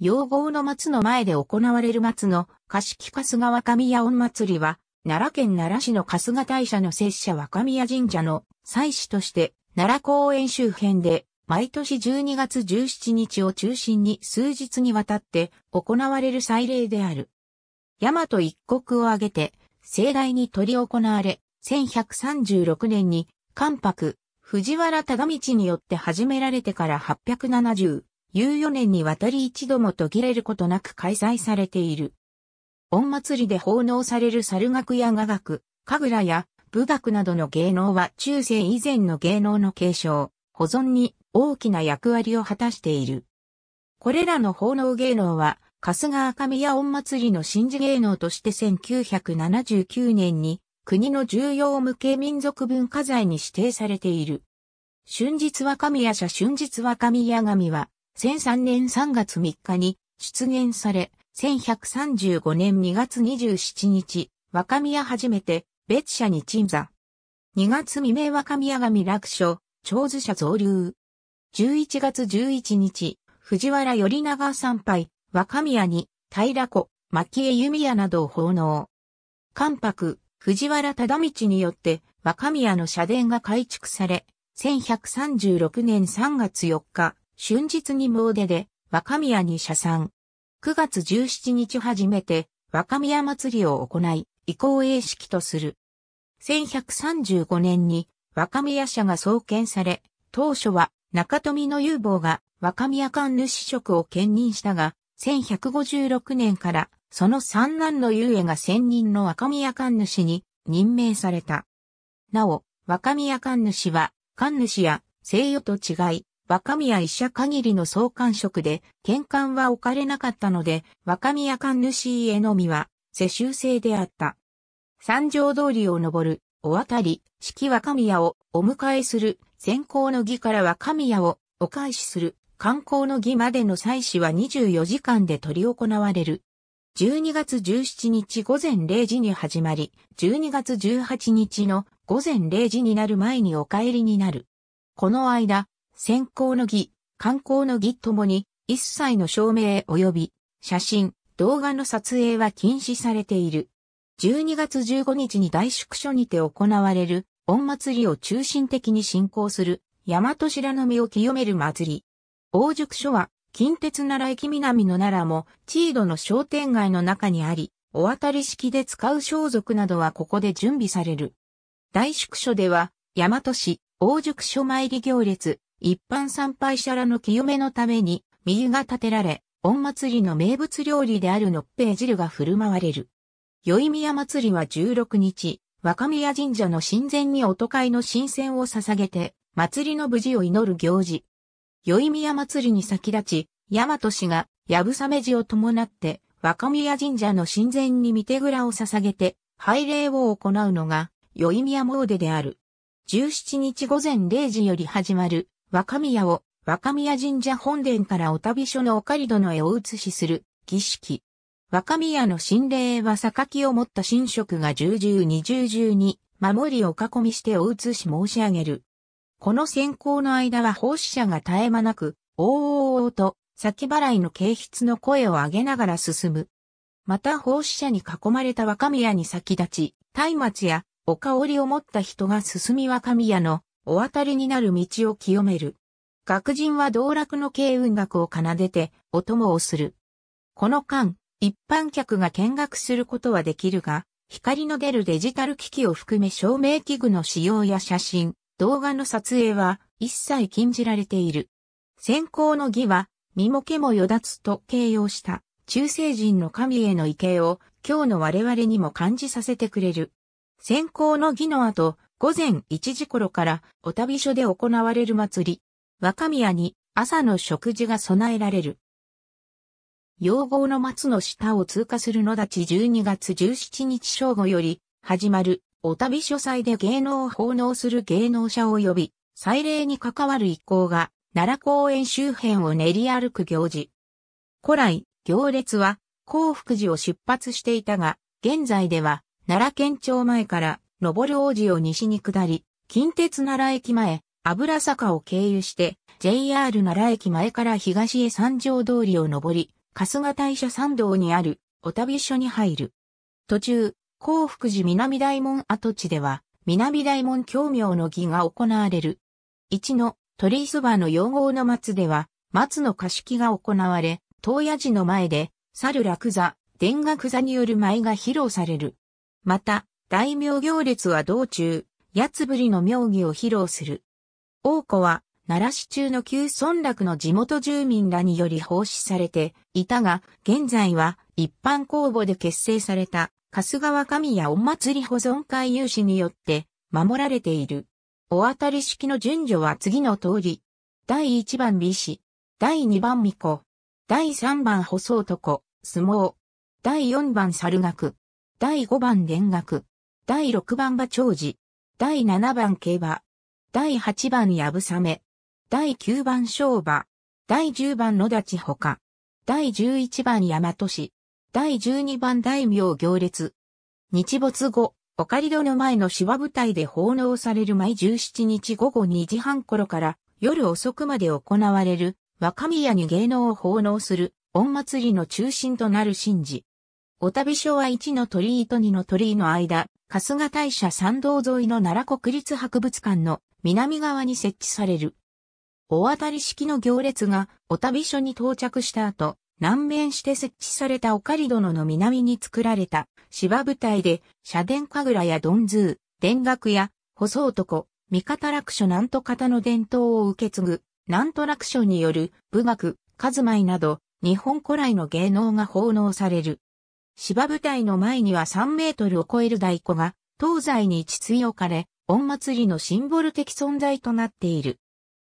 用号の松の前で行われる松の、菓式春日若宮御祭りは、奈良県奈良市の春日大社の拙者若宮神社の祭祀として、奈良公園周辺で、毎年12月17日を中心に数日にわたって行われる祭礼である。大和一国を挙げて、盛大に取り行われ、1136年に、関白、藤原忠道によって始められてから870有4年にわたり一度も途切れることなく開催されている。音祭りで奉納される猿楽や雅楽、神楽や武楽などの芸能は中世以前の芸能の継承、保存に大きな役割を果たしている。これらの奉納芸能は、春日赤宮音祭りの神事芸能として1979年に国の重要無形民族文化財に指定されている。春日若宮社春日若宮神は1003年3月3日に出現され、1135年2月27日、若宮初めて別社に鎮座。2月未明若宮神楽書、長寿者増流。11月11日、藤原頼長参拝、若宮に、平子、牧江弓矢などを奉納。関白、藤原忠道によって若宮の社殿が改築され、1136年3月4日、春日に詣でで、若宮に社参。9月17日初めて、若宮祭りを行い、移行英式とする。1135年に若宮社が創建され、当初は中富の有望が若宮官主職を兼任したが、1156年からその三男の遊江が専任の若宮官主に任命された。なお、若宮官主は、官主や西洋と違い、若宮医者限りの総監職で、玄関は置かれなかったので、若宮官主へのみは、世襲制であった。三条通りを登る、お渡り、式若宮をお迎えする、先行の儀から若宮をお返しする、観光の儀までの祭祀は24時間で取り行われる。12月17日午前0時に始まり、12月18日の午前0時になる前にお帰りになる。この間、先行の儀、観光の儀ともに、一切の照明及び、写真、動画の撮影は禁止されている。12月15日に大宿所にて行われる、御祭りを中心的に進行する、大和白の実を清める祭り。大宿所は、近鉄奈良駅南の奈良も、チードの商店街の中にあり、お渡り式で使う装束などはここで準備される。大宿所では、大和市、大宿所参り行列、一般参拝者らの清めのために、右が建てられ、御祭りの名物料理であるのっぺい汁が振る舞われる。宵宮祭りは16日、若宮神社の神前にお都会の神仙を捧げて、祭りの無事を祈る行事。宵宮祭りに先立ち、大和氏が、やぶさめじを伴って、若宮神社の神前に御手蔵を捧げて、拝礼を行うのが、宵宮詣でである。17日午前0時より始まる、若宮を若宮神社本殿からお旅所のオカリ殿へお移しする儀式。若宮の神霊は榊を持った神職が十十二十十に守りを囲みしてお移し申し上げる。この選考の間は奉仕者が絶え間なく、おおおおと先払いの軽筆の声を上げながら進む。また奉仕者に囲まれた若宮に先立ち、松明やお香りを持った人が進み若宮のお渡りになる道を清める。学人は道楽の軽音楽を奏でて、お供をする。この間、一般客が見学することはできるが、光の出るデジタル機器を含め照明器具の使用や写真、動画の撮影は一切禁じられている。先行の儀は、身も毛もだつと形容した中世人の神への畏敬を今日の我々にも感じさせてくれる。先行の儀の後、午前1時頃からお旅所で行われる祭り、若宮に朝の食事が備えられる。用号の松の下を通過するだ立12月17日正午より始まるお旅所祭で芸能を奉納する芸能者及び祭礼に関わる一行が奈良公園周辺を練り歩く行事。古来、行列は幸福寺を出発していたが、現在では奈良県庁前から上る王子を西に下り、近鉄奈良駅前、油坂を経由して、JR 奈良駅前から東へ三条通りを上り、春日大社参道にある、お旅所に入る。途中、幸福寺南大門跡地では、南大門教明の儀が行われる。一の鳥磯場の用号の松では、松の貸し木が行われ、東野寺の前で、猿楽座、田楽座による舞が披露される。また、大名行列は道中、八つぶりの妙義を披露する。王子は、奈良市中の旧村落の地元住民らにより奉仕されていたが、現在は一般公募で結成された、春日川神谷お祭り保存会有志によって守られている。お当たり式の順序は次の通り。第1番美子、第2番美子。第3番細男、相撲、第4番猿楽、第5番田楽、第6番馬長寺。第7番競馬、第8番やぶさめ、第9番昭馬、第10番野立ほか、第11番大和市、第12番大名行列。日没後、オカリドの前の芝舞台で奉納される毎17日午後2時半頃から夜遅くまで行われる若宮に芸能を奉納する恩祭りの中心となる神事。お旅所は1の鳥居と2の鳥居の間、春日大社参道沿いの奈良国立博物館の南側に設置される。大当たり式の行列がお旅所に到着した後、南面して設置されたオカリ殿の南に作られた芝舞台で、社殿神楽やドンズー、田楽や、細男、味方楽所なんと方の伝統を受け継ぐ、なんと楽所による、舞学、数舞など、日本古来の芸能が奉納される。芝舞台の前には3メートルを超える大鼓が東西に秩序置かれ、音祭りのシンボル的存在となっている。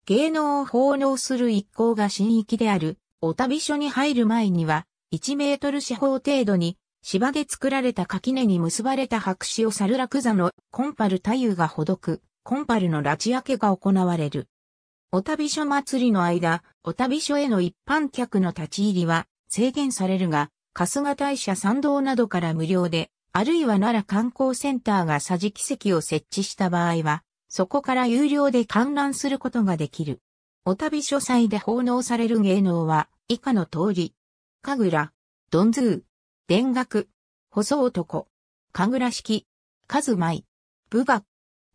芸能を奉納する一行が新域である、お旅所に入る前には、1メートル四方程度に、芝で作られた垣根に結ばれた白紙を猿楽座のコンパル太夫がほどく、コンパルの拉致明けが行われる。お旅所祭りの間、お旅所への一般客の立ち入りは制限されるが、春日大社参道などから無料で、あるいは奈良観光センターが桟敷席を設置した場合は、そこから有料で観覧することができる。お旅書斎で奉納される芸能は、以下の通り。神楽、どんずう、田楽、細男、神楽式、数舞、武学。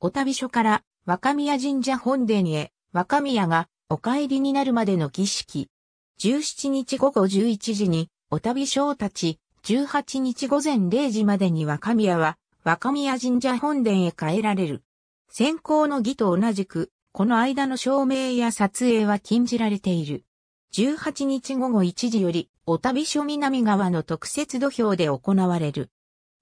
お旅書から若宮神社本殿へ、若宮がお帰りになるまでの儀式。17日午後11時にお旅将たち、18日午前0時までに若宮は、若宮神社本殿へ帰られる。先行の儀と同じく、この間の照明や撮影は禁じられている。18日午後1時より、お旅所南側の特設土俵で行われる。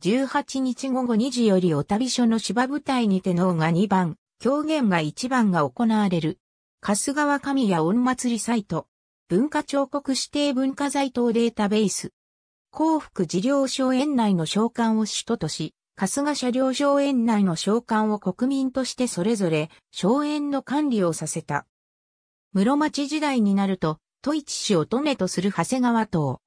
18日午後2時よりお旅所の芝舞台にて能が2番、狂言が1番が行われる。春日川神谷御祭りサイト。文化彫刻指定文化財等データベース。幸福事業省園内の召喚を首都とし、春日車両省園内の召喚を国民としてそれぞれ、荘園の管理をさせた。室町時代になると、都市市を都根とする長谷川島、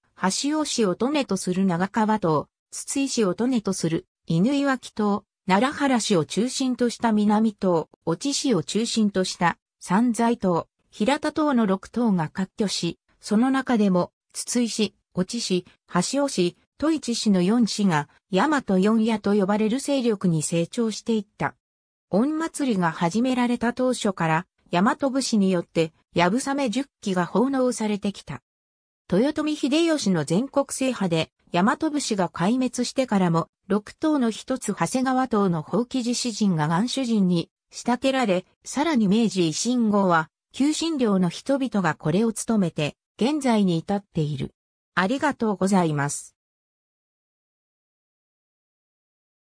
橋尾市を都根とする長川島、筒井市を都根とする犬岩木島、奈良原市を中心とした南島、越知市を中心とした三在島、平田島の6島が割拠し、その中でも、筒井市、越市、橋尾市、戸市市の4市が、大和四夜と呼ばれる勢力に成長していった。恩祭りが始められた当初から、大和武士によって、やぶさめ10が奉納されてきた。豊臣秀吉の全国制覇で、大和武士が壊滅してからも、六島の一つ長谷川島の法棄寺詩人が元主人に仕立てられ、さらに明治維新後は、求心量の人々がこれを務めて、現在に至っている。ありがとうございます。